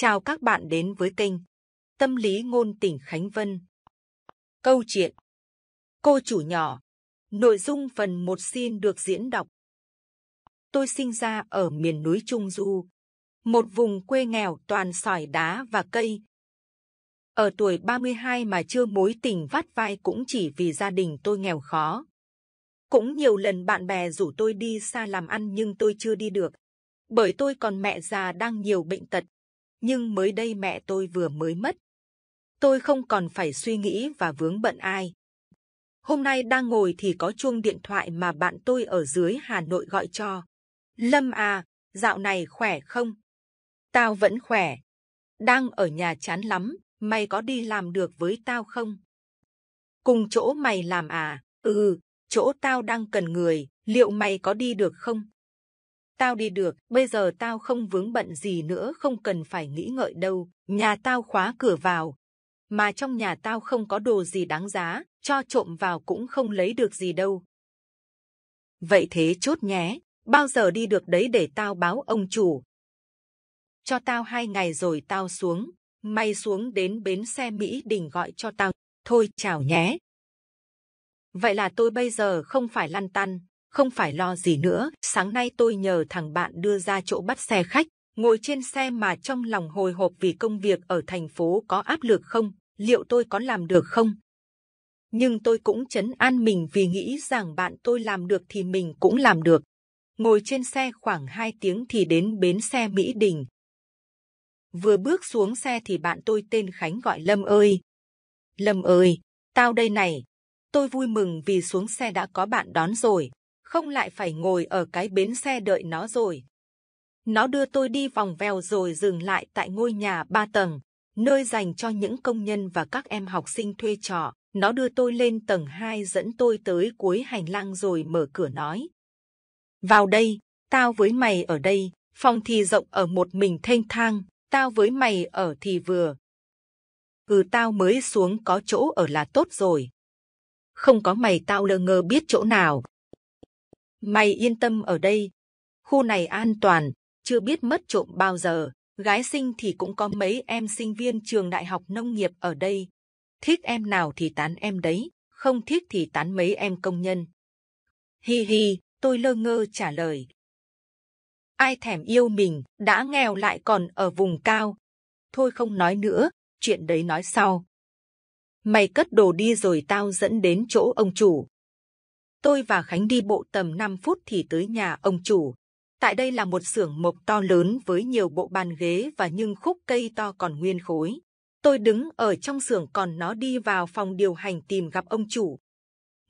Chào các bạn đến với kênh Tâm lý ngôn tỉnh Khánh Vân. Câu chuyện Cô chủ nhỏ Nội dung phần 1 xin được diễn đọc. Tôi sinh ra ở miền núi Trung Du, một vùng quê nghèo toàn sỏi đá và cây. Ở tuổi 32 mà chưa mối tình vắt vai cũng chỉ vì gia đình tôi nghèo khó. Cũng nhiều lần bạn bè rủ tôi đi xa làm ăn nhưng tôi chưa đi được, bởi tôi còn mẹ già đang nhiều bệnh tật nhưng mới đây mẹ tôi vừa mới mất. Tôi không còn phải suy nghĩ và vướng bận ai. Hôm nay đang ngồi thì có chuông điện thoại mà bạn tôi ở dưới Hà Nội gọi cho. Lâm à, dạo này khỏe không? Tao vẫn khỏe. Đang ở nhà chán lắm, mày có đi làm được với tao không? Cùng chỗ mày làm à? Ừ, chỗ tao đang cần người, liệu mày có đi được không? tao đi được, bây giờ tao không vướng bận gì nữa, không cần phải nghĩ ngợi đâu. Nhà tao khóa cửa vào, mà trong nhà tao không có đồ gì đáng giá, cho trộm vào cũng không lấy được gì đâu. Vậy thế chốt nhé, bao giờ đi được đấy để tao báo ông chủ. Cho tao hai ngày rồi tao xuống, may xuống đến bến xe Mỹ Đình gọi cho tao. Thôi chào nhé. Vậy là tôi bây giờ không phải lăn tăn, không phải lo gì nữa. Sáng nay tôi nhờ thằng bạn đưa ra chỗ bắt xe khách, ngồi trên xe mà trong lòng hồi hộp vì công việc ở thành phố có áp lực không, liệu tôi có làm được không? Nhưng tôi cũng chấn an mình vì nghĩ rằng bạn tôi làm được thì mình cũng làm được. Ngồi trên xe khoảng 2 tiếng thì đến bến xe Mỹ Đình. Vừa bước xuống xe thì bạn tôi tên Khánh gọi Lâm ơi. Lâm ơi, tao đây này. Tôi vui mừng vì xuống xe đã có bạn đón rồi không lại phải ngồi ở cái bến xe đợi nó rồi. Nó đưa tôi đi vòng vèo rồi dừng lại tại ngôi nhà ba tầng, nơi dành cho những công nhân và các em học sinh thuê trọ. Nó đưa tôi lên tầng 2 dẫn tôi tới cuối hành lang rồi mở cửa nói. Vào đây, tao với mày ở đây, phòng thì rộng ở một mình thanh thang, tao với mày ở thì vừa. Ừ tao mới xuống có chỗ ở là tốt rồi. Không có mày tao lơ ngơ biết chỗ nào, Mày yên tâm ở đây. Khu này an toàn, chưa biết mất trộm bao giờ. Gái sinh thì cũng có mấy em sinh viên trường đại học nông nghiệp ở đây. Thích em nào thì tán em đấy, không thích thì tán mấy em công nhân. Hi hi, tôi lơ ngơ trả lời. Ai thèm yêu mình, đã nghèo lại còn ở vùng cao. Thôi không nói nữa, chuyện đấy nói sau. Mày cất đồ đi rồi tao dẫn đến chỗ ông chủ tôi và Khánh đi bộ tầm 5 phút thì tới nhà ông chủ. Tại đây là một xưởng mộc to lớn với nhiều bộ bàn ghế và những khúc cây to còn nguyên khối. Tôi đứng ở trong xưởng còn nó đi vào phòng điều hành tìm gặp ông chủ.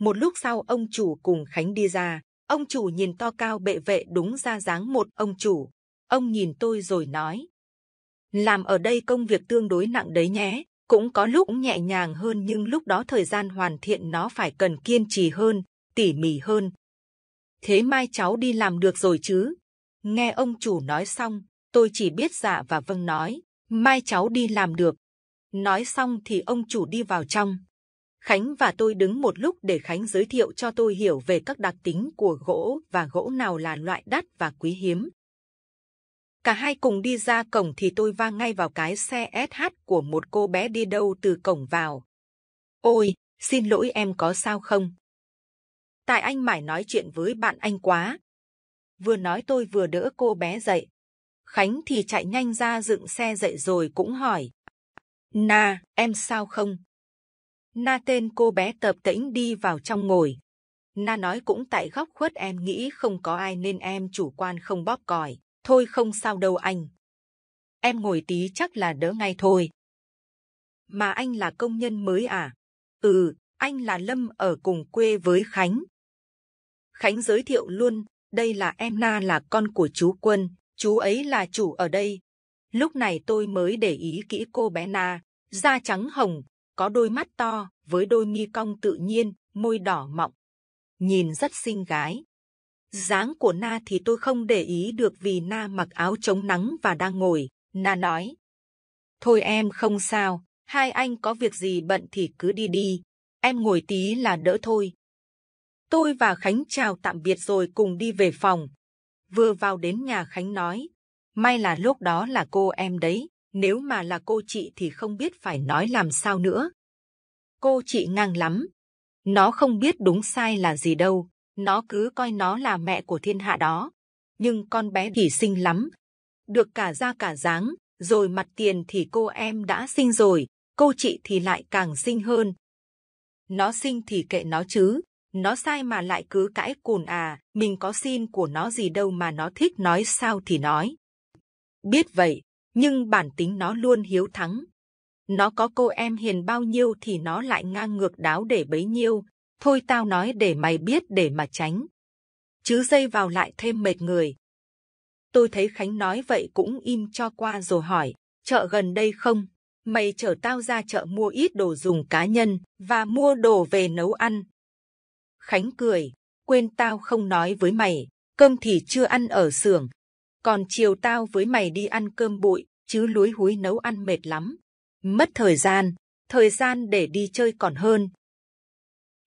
Một lúc sau ông chủ cùng Khánh đi ra. Ông chủ nhìn to cao bệ vệ đúng ra dáng một ông chủ. Ông nhìn tôi rồi nói: làm ở đây công việc tương đối nặng đấy nhé, cũng có lúc nhẹ nhàng hơn nhưng lúc đó thời gian hoàn thiện nó phải cần kiên trì hơn tỉ mỉ hơn. Thế mai cháu đi làm được rồi chứ? Nghe ông chủ nói xong, tôi chỉ biết dạ và vâng nói, mai cháu đi làm được. Nói xong thì ông chủ đi vào trong. Khánh và tôi đứng một lúc để Khánh giới thiệu cho tôi hiểu về các đặc tính của gỗ và gỗ nào là loại đắt và quý hiếm. Cả hai cùng đi ra cổng thì tôi va ngay vào cái xe SH của một cô bé đi đâu từ cổng vào. Ôi, xin lỗi em có sao không? tại anh mải nói chuyện với bạn anh quá vừa nói tôi vừa đỡ cô bé dậy khánh thì chạy nhanh ra dựng xe dậy rồi cũng hỏi na em sao không na tên cô bé tập tĩnh đi vào trong ngồi na nói cũng tại góc khuất em nghĩ không có ai nên em chủ quan không bóp còi thôi không sao đâu anh em ngồi tí chắc là đỡ ngay thôi mà anh là công nhân mới à ừ anh là lâm ở cùng quê với khánh Khánh giới thiệu luôn, đây là em Na là con của chú Quân, chú ấy là chủ ở đây. Lúc này tôi mới để ý kỹ cô bé Na, da trắng hồng, có đôi mắt to với đôi mi cong tự nhiên, môi đỏ mọng, nhìn rất xinh gái. Dáng của Na thì tôi không để ý được vì Na mặc áo chống nắng và đang ngồi. Na nói: Thôi em không sao, hai anh có việc gì bận thì cứ đi đi, em ngồi tí là đỡ thôi tôi và Khánh chào tạm biệt rồi cùng đi về phòng. Vừa vào đến nhà Khánh nói, may là lúc đó là cô em đấy, nếu mà là cô chị thì không biết phải nói làm sao nữa. Cô chị ngang lắm, nó không biết đúng sai là gì đâu, nó cứ coi nó là mẹ của thiên hạ đó. Nhưng con bé thì xinh lắm, được cả da cả dáng, rồi mặt tiền thì cô em đã sinh rồi, cô chị thì lại càng xinh hơn. Nó sinh thì kệ nó chứ, nó sai mà lại cứ cãi cùn à, mình có xin của nó gì đâu mà nó thích nói sao thì nói. Biết vậy, nhưng bản tính nó luôn hiếu thắng. Nó có cô em hiền bao nhiêu thì nó lại ngang ngược đáo để bấy nhiêu, thôi tao nói để mày biết để mà tránh. Chứ dây vào lại thêm mệt người. Tôi thấy Khánh nói vậy cũng im cho qua rồi hỏi, chợ gần đây không? Mày chở tao ra chợ mua ít đồ dùng cá nhân và mua đồ về nấu ăn, Khánh cười, quên tao không nói với mày, cơm thì chưa ăn ở xưởng, còn chiều tao với mày đi ăn cơm bụi, chứ lúi húi nấu ăn mệt lắm, mất thời gian, thời gian để đi chơi còn hơn.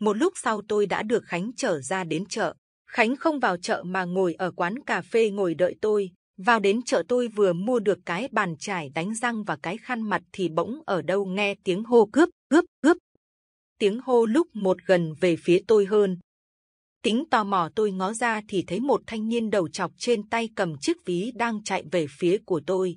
Một lúc sau tôi đã được Khánh trở ra đến chợ. Khánh không vào chợ mà ngồi ở quán cà phê ngồi đợi tôi. Vào đến chợ tôi vừa mua được cái bàn chải đánh răng và cái khăn mặt thì bỗng ở đâu nghe tiếng hô cướp, cướp, cướp tiếng hô lúc một gần về phía tôi hơn. Tính tò mò tôi ngó ra thì thấy một thanh niên đầu chọc trên tay cầm chiếc ví đang chạy về phía của tôi.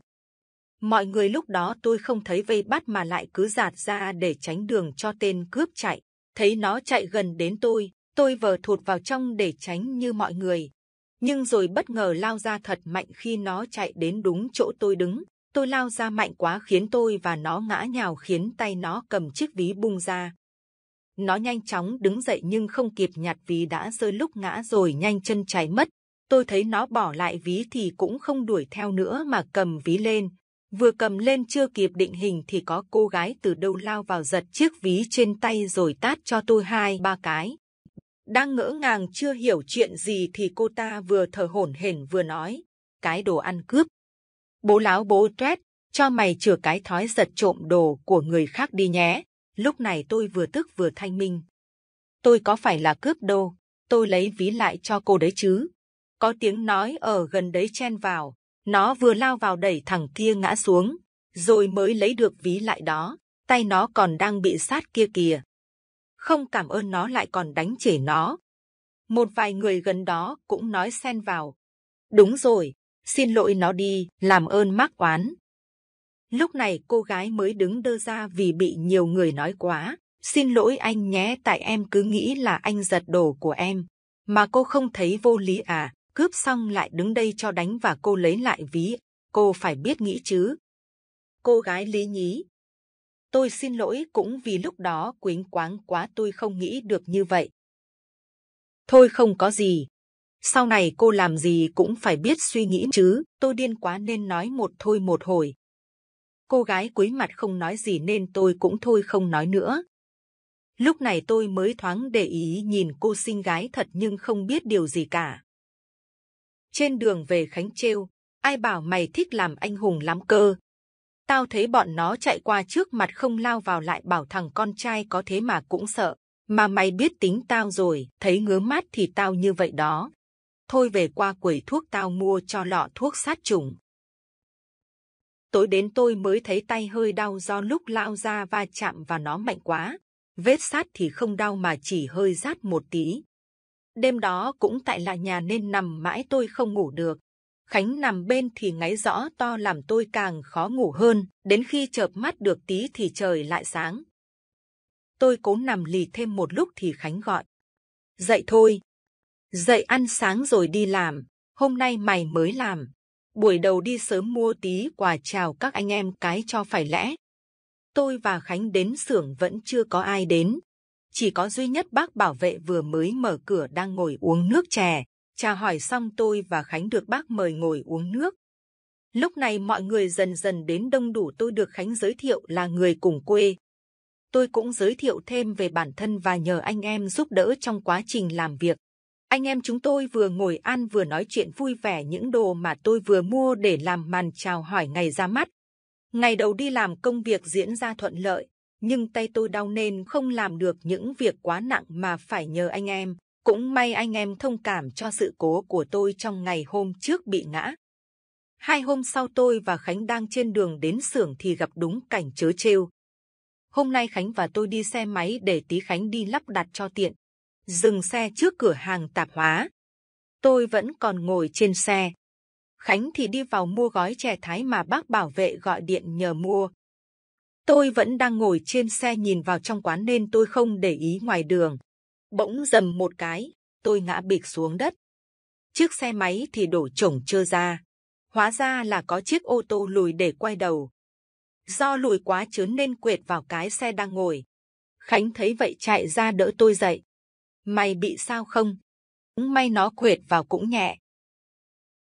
Mọi người lúc đó tôi không thấy vây bắt mà lại cứ giạt ra để tránh đường cho tên cướp chạy. Thấy nó chạy gần đến tôi, tôi vờ thụt vào trong để tránh như mọi người. Nhưng rồi bất ngờ lao ra thật mạnh khi nó chạy đến đúng chỗ tôi đứng. Tôi lao ra mạnh quá khiến tôi và nó ngã nhào khiến tay nó cầm chiếc ví bung ra. Nó nhanh chóng đứng dậy nhưng không kịp nhặt vì đã rơi lúc ngã rồi nhanh chân chạy mất. Tôi thấy nó bỏ lại ví thì cũng không đuổi theo nữa mà cầm ví lên. Vừa cầm lên chưa kịp định hình thì có cô gái từ đâu lao vào giật chiếc ví trên tay rồi tát cho tôi hai ba cái. Đang ngỡ ngàng chưa hiểu chuyện gì thì cô ta vừa thở hổn hển vừa nói. Cái đồ ăn cướp. Bố láo bố trét, cho mày chừa cái thói giật trộm đồ của người khác đi nhé lúc này tôi vừa tức vừa thanh minh tôi có phải là cướp đô tôi lấy ví lại cho cô đấy chứ có tiếng nói ở gần đấy chen vào nó vừa lao vào đẩy thằng kia ngã xuống rồi mới lấy được ví lại đó tay nó còn đang bị sát kia kìa không cảm ơn nó lại còn đánh chể nó một vài người gần đó cũng nói xen vào đúng rồi xin lỗi nó đi làm ơn mắc oán lúc này cô gái mới đứng đơ ra vì bị nhiều người nói quá xin lỗi anh nhé tại em cứ nghĩ là anh giật đồ của em mà cô không thấy vô lý à cướp xong lại đứng đây cho đánh và cô lấy lại ví cô phải biết nghĩ chứ cô gái lý nhí tôi xin lỗi cũng vì lúc đó quính quáng quá tôi không nghĩ được như vậy thôi không có gì sau này cô làm gì cũng phải biết suy nghĩ chứ tôi điên quá nên nói một thôi một hồi cô gái quý mặt không nói gì nên tôi cũng thôi không nói nữa. Lúc này tôi mới thoáng để ý nhìn cô xinh gái thật nhưng không biết điều gì cả. Trên đường về Khánh trêu, ai bảo mày thích làm anh hùng lắm cơ. Tao thấy bọn nó chạy qua trước mặt không lao vào lại bảo thằng con trai có thế mà cũng sợ. Mà mày biết tính tao rồi, thấy ngứa mắt thì tao như vậy đó. Thôi về qua quầy thuốc tao mua cho lọ thuốc sát trùng tối đến tôi mới thấy tay hơi đau do lúc lão ra va chạm và nó mạnh quá vết sát thì không đau mà chỉ hơi rát một tí đêm đó cũng tại lại nhà nên nằm mãi tôi không ngủ được khánh nằm bên thì ngáy rõ to làm tôi càng khó ngủ hơn đến khi chợp mắt được tí thì trời lại sáng tôi cố nằm lì thêm một lúc thì khánh gọi dậy thôi dậy ăn sáng rồi đi làm hôm nay mày mới làm buổi đầu đi sớm mua tí quà chào các anh em cái cho phải lẽ. Tôi và Khánh đến xưởng vẫn chưa có ai đến, chỉ có duy nhất bác bảo vệ vừa mới mở cửa đang ngồi uống nước chè. Chà hỏi xong tôi và Khánh được bác mời ngồi uống nước. Lúc này mọi người dần dần đến đông đủ tôi được Khánh giới thiệu là người cùng quê. Tôi cũng giới thiệu thêm về bản thân và nhờ anh em giúp đỡ trong quá trình làm việc. Anh em chúng tôi vừa ngồi ăn vừa nói chuyện vui vẻ những đồ mà tôi vừa mua để làm màn chào hỏi ngày ra mắt. Ngày đầu đi làm công việc diễn ra thuận lợi, nhưng tay tôi đau nên không làm được những việc quá nặng mà phải nhờ anh em. Cũng may anh em thông cảm cho sự cố của tôi trong ngày hôm trước bị ngã. Hai hôm sau tôi và Khánh đang trên đường đến xưởng thì gặp đúng cảnh chớ trêu. Hôm nay Khánh và tôi đi xe máy để tí Khánh đi lắp đặt cho tiện dừng xe trước cửa hàng tạp hóa. Tôi vẫn còn ngồi trên xe. Khánh thì đi vào mua gói chè thái mà bác bảo vệ gọi điện nhờ mua. Tôi vẫn đang ngồi trên xe nhìn vào trong quán nên tôi không để ý ngoài đường. Bỗng dầm một cái, tôi ngã bịch xuống đất. Chiếc xe máy thì đổ chổng trơ ra. Hóa ra là có chiếc ô tô lùi để quay đầu. Do lùi quá chớn nên quẹt vào cái xe đang ngồi. Khánh thấy vậy chạy ra đỡ tôi dậy mày bị sao không? Cũng may nó quệt vào cũng nhẹ.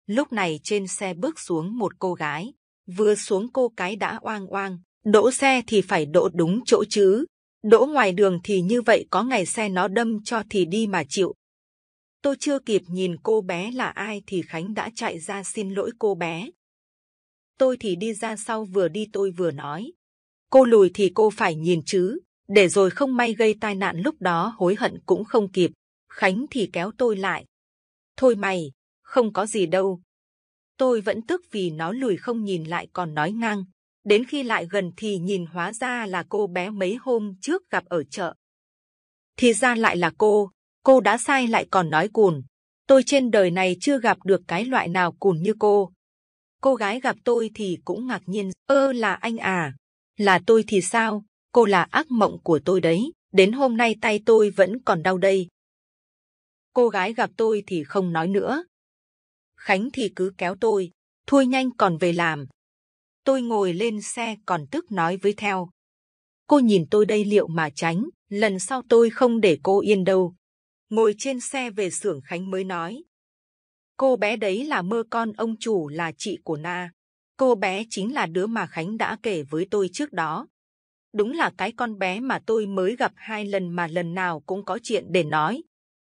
Lúc này trên xe bước xuống một cô gái, vừa xuống cô cái đã oang oang, đỗ xe thì phải đỗ đúng chỗ chứ, đỗ ngoài đường thì như vậy có ngày xe nó đâm cho thì đi mà chịu. Tôi chưa kịp nhìn cô bé là ai thì Khánh đã chạy ra xin lỗi cô bé. Tôi thì đi ra sau vừa đi tôi vừa nói. Cô lùi thì cô phải nhìn chứ để rồi không may gây tai nạn lúc đó hối hận cũng không kịp. Khánh thì kéo tôi lại. Thôi mày, không có gì đâu. Tôi vẫn tức vì nó lùi không nhìn lại còn nói ngang. Đến khi lại gần thì nhìn hóa ra là cô bé mấy hôm trước gặp ở chợ. Thì ra lại là cô, cô đã sai lại còn nói cùn. Tôi trên đời này chưa gặp được cái loại nào cùn như cô. Cô gái gặp tôi thì cũng ngạc nhiên. Ơ là anh à, là tôi thì sao? cô là ác mộng của tôi đấy. Đến hôm nay tay tôi vẫn còn đau đây. Cô gái gặp tôi thì không nói nữa. Khánh thì cứ kéo tôi, thôi nhanh còn về làm. Tôi ngồi lên xe còn tức nói với theo. Cô nhìn tôi đây liệu mà tránh, lần sau tôi không để cô yên đâu. Ngồi trên xe về xưởng Khánh mới nói. Cô bé đấy là mơ con ông chủ là chị của Na. Cô bé chính là đứa mà Khánh đã kể với tôi trước đó đúng là cái con bé mà tôi mới gặp hai lần mà lần nào cũng có chuyện để nói.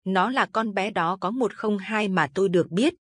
Nó là con bé đó có một không hai mà tôi được biết.